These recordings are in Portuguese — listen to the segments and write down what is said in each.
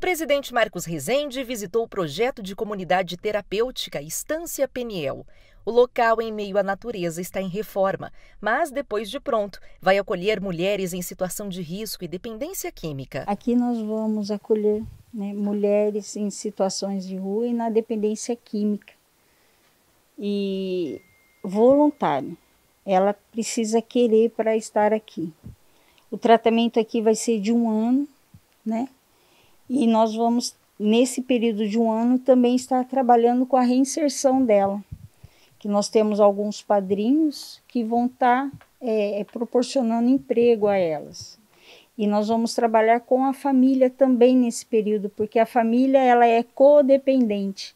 O presidente Marcos Rezende visitou o projeto de comunidade terapêutica Estância Peniel. O local em meio à natureza está em reforma, mas depois de pronto, vai acolher mulheres em situação de risco e dependência química. Aqui nós vamos acolher né, mulheres em situações de rua e na dependência química. E voluntário, ela precisa querer para estar aqui. O tratamento aqui vai ser de um ano, né? E nós vamos, nesse período de um ano, também estar trabalhando com a reinserção dela. Que nós temos alguns padrinhos que vão estar tá, é, é, proporcionando emprego a elas. E nós vamos trabalhar com a família também nesse período, porque a família ela é codependente.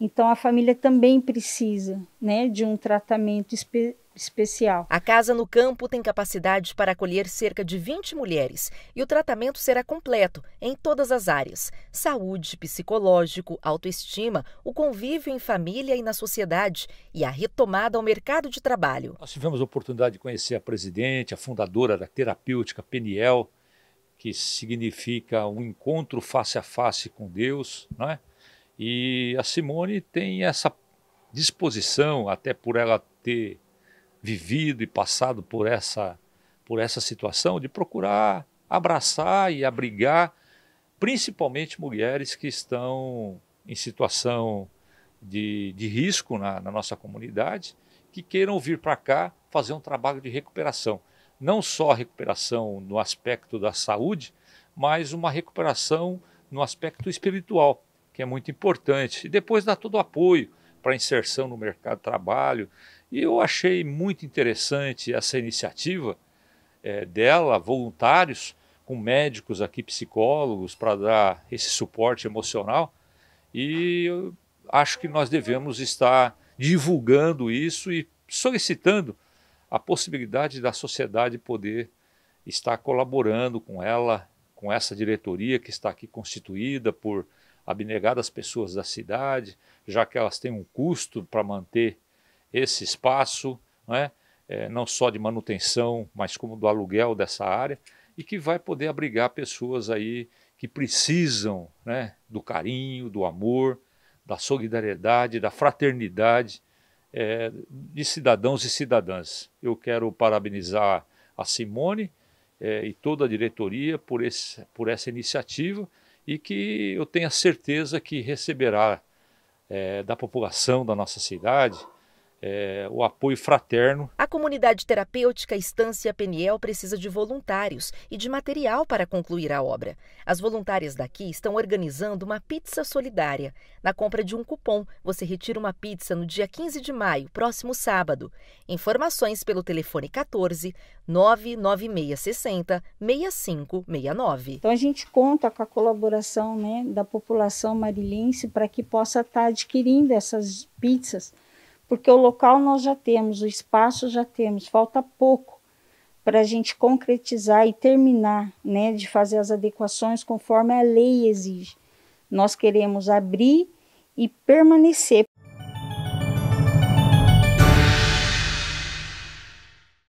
Então a família também precisa, né, de um tratamento espe especial. A casa no campo tem capacidade para acolher cerca de 20 mulheres e o tratamento será completo em todas as áreas: saúde, psicológico, autoestima, o convívio em família e na sociedade e a retomada ao mercado de trabalho. Nós tivemos a oportunidade de conhecer a presidente, a fundadora da terapêutica Peniel, que significa um encontro face a face com Deus, não é? E a Simone tem essa disposição, até por ela ter vivido e passado por essa, por essa situação, de procurar abraçar e abrigar, principalmente mulheres que estão em situação de, de risco na, na nossa comunidade, que queiram vir para cá fazer um trabalho de recuperação. Não só a recuperação no aspecto da saúde, mas uma recuperação no aspecto espiritual, que é muito importante. E depois dá todo o apoio para inserção no mercado de trabalho e eu achei muito interessante essa iniciativa é, dela, voluntários, com médicos aqui, psicólogos, para dar esse suporte emocional. E eu acho que nós devemos estar divulgando isso e solicitando a possibilidade da sociedade poder estar colaborando com ela, com essa diretoria que está aqui constituída por abnegadas pessoas da cidade, já que elas têm um custo para manter esse espaço, não, é? É, não só de manutenção, mas como do aluguel dessa área, e que vai poder abrigar pessoas aí que precisam né, do carinho, do amor, da solidariedade, da fraternidade é, de cidadãos e cidadãs. Eu quero parabenizar a Simone é, e toda a diretoria por, esse, por essa iniciativa e que eu tenha certeza que receberá é, da população da nossa cidade é, o apoio fraterno. A comunidade terapêutica Estância Peniel precisa de voluntários e de material para concluir a obra. As voluntárias daqui estão organizando uma pizza solidária. Na compra de um cupom, você retira uma pizza no dia 15 de maio, próximo sábado. Informações pelo telefone 14 99660 6569. Então a gente conta com a colaboração né, da população marilense para que possa estar tá adquirindo essas pizzas porque o local nós já temos, o espaço já temos, falta pouco para a gente concretizar e terminar, né, de fazer as adequações conforme a lei exige. Nós queremos abrir e permanecer